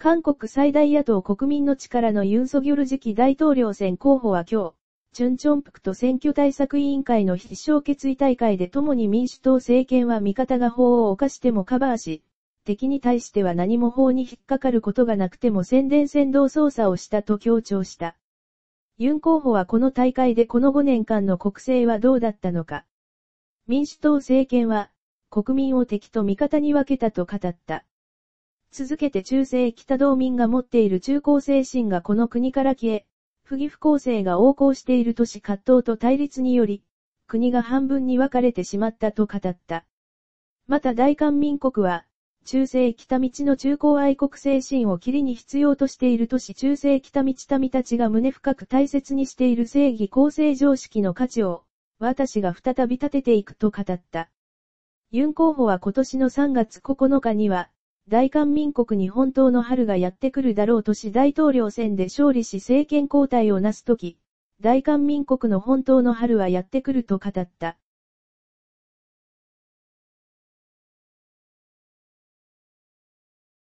韓国最大野党国民の力のユン・ソギョル次期大統領選候補は今日、チュンチョンプクと選挙対策委員会の必勝決議大会で共に民主党政権は味方が法を犯してもカバーし、敵に対しては何も法に引っかかることがなくても宣伝先導捜査をしたと強調した。ユン候補はこの大会でこの5年間の国政はどうだったのか。民主党政権は、国民を敵と味方に分けたと語った。続けて中世北道民が持っている中高精神がこの国から消え、不義不公正が横行している都市葛藤と対立により、国が半分に分かれてしまったと語った。また大韓民国は、中世北道の中高愛国精神を切りに必要としている都市中世北道民たちが胸深く大切にしている正義公正常識の価値を、私が再び立てていくと語った。ユン候補は今年の3月9日には、大韓民国に本当の春がやってくるだろうとし大統領選で勝利し政権交代をなすとき、大韓民国の本当の春はやってくると語った。